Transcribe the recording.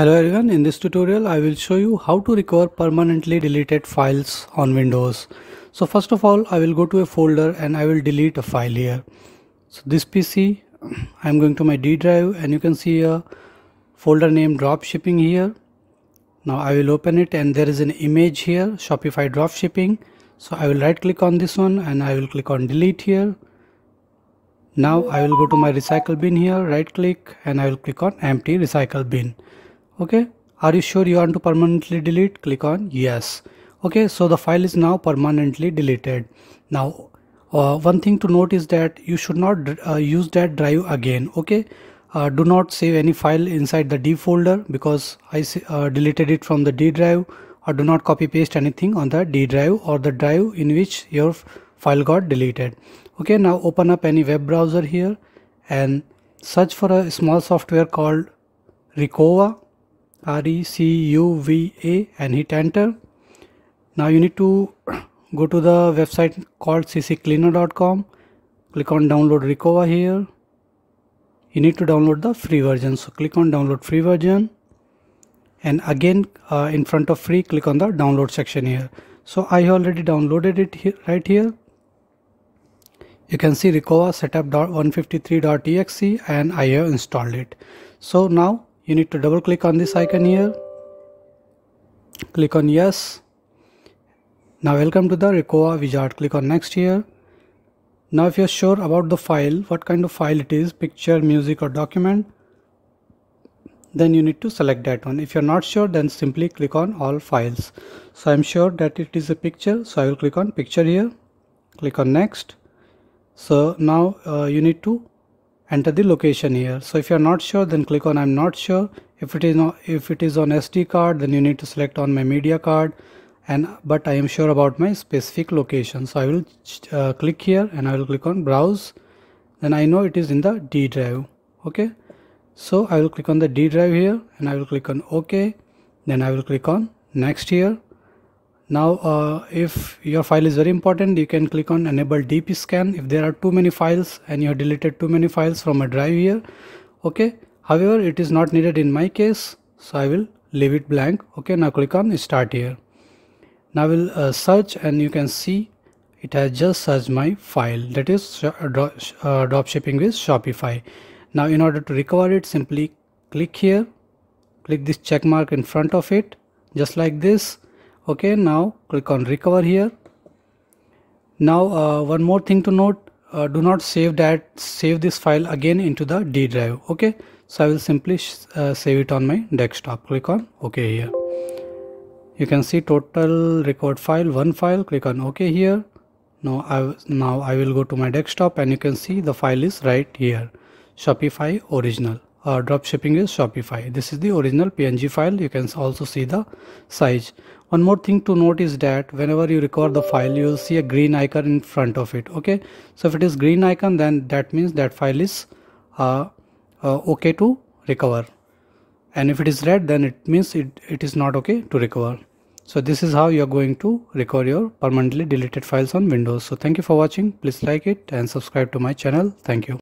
Hello everyone, in this tutorial I will show you how to recover permanently deleted files on Windows. So first of all I will go to a folder and I will delete a file here. So this PC, I am going to my D drive and you can see a folder name dropshipping here. Now I will open it and there is an image here, Shopify dropshipping. So I will right click on this one and I will click on delete here. Now I will go to my recycle bin here, right click and I will click on empty recycle bin okay are you sure you want to permanently delete click on yes okay so the file is now permanently deleted now uh, one thing to note is that you should not uh, use that drive again okay uh, do not save any file inside the d folder because i uh, deleted it from the d drive or do not copy paste anything on the d drive or the drive in which your file got deleted okay now open up any web browser here and search for a small software called Recova. RECUVA and hit enter. Now you need to go to the website called cccleaner.com. Click on download Recover here. You need to download the free version. So click on download free version and again uh, in front of free click on the download section here. So I already downloaded it here, right here. You can see Recover setup.153.exe and I have installed it. So now you need to double click on this icon here click on yes now welcome to the Recoa wizard click on next here now if you're sure about the file what kind of file it is picture music or document then you need to select that one if you're not sure then simply click on all files so i'm sure that it is a picture so i will click on picture here click on next so now uh, you need to enter the location here so if you're not sure then click on I'm not sure if it is if it is on SD card then you need to select on my media card and but I am sure about my specific location so I will uh, click here and I will click on browse then I know it is in the D drive okay so I will click on the D drive here and I will click on OK then I will click on next here now uh, if your file is very important you can click on enable dp scan if there are too many files and you have deleted too many files from a drive here okay however it is not needed in my case so i will leave it blank okay now click on start here now we'll uh, search and you can see it has just searched my file that is uh, uh, drop shipping with shopify now in order to recover it simply click here click this check mark in front of it just like this okay now click on recover here now uh, one more thing to note uh, do not save that save this file again into the d drive okay so i will simply uh, save it on my desktop click on ok here you can see total record file one file click on ok here now i now i will go to my desktop and you can see the file is right here shopify original uh, dropshipping is Shopify. This is the original PNG file. You can also see the size. One more thing to note is that whenever you record the file, you will see a green icon in front of it. Okay. So if it is green icon, then that means that file is uh, uh, okay to recover. And if it is red, then it means it, it is not okay to recover. So this is how you are going to recover your permanently deleted files on Windows. So thank you for watching. Please like it and subscribe to my channel. Thank you.